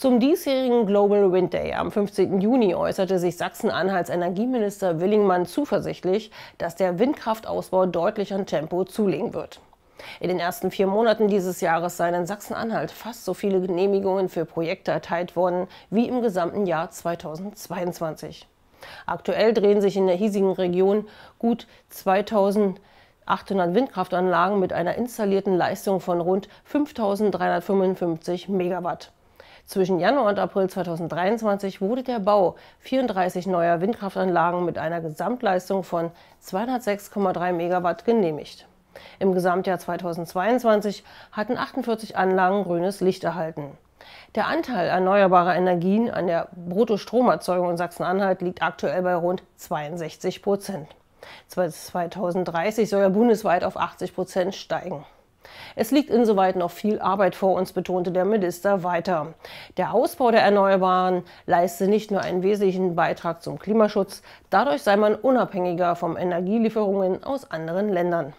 Zum diesjährigen Global Wind Day am 15. Juni äußerte sich Sachsen-Anhalts Energieminister Willingmann zuversichtlich, dass der Windkraftausbau deutlich an Tempo zulegen wird. In den ersten vier Monaten dieses Jahres seien in Sachsen-Anhalt fast so viele Genehmigungen für Projekte erteilt worden wie im gesamten Jahr 2022. Aktuell drehen sich in der hiesigen Region gut 2800 Windkraftanlagen mit einer installierten Leistung von rund 5355 Megawatt. Zwischen Januar und April 2023 wurde der Bau 34 neuer Windkraftanlagen mit einer Gesamtleistung von 206,3 Megawatt genehmigt. Im Gesamtjahr 2022 hatten 48 Anlagen grünes Licht erhalten. Der Anteil erneuerbarer Energien an der Bruttostromerzeugung in Sachsen-Anhalt liegt aktuell bei rund 62 Prozent. 2030 soll er bundesweit auf 80 Prozent steigen. Es liegt insoweit noch viel Arbeit vor uns, betonte der Minister weiter. Der Ausbau der Erneuerbaren leiste nicht nur einen wesentlichen Beitrag zum Klimaschutz, dadurch sei man unabhängiger von Energielieferungen aus anderen Ländern.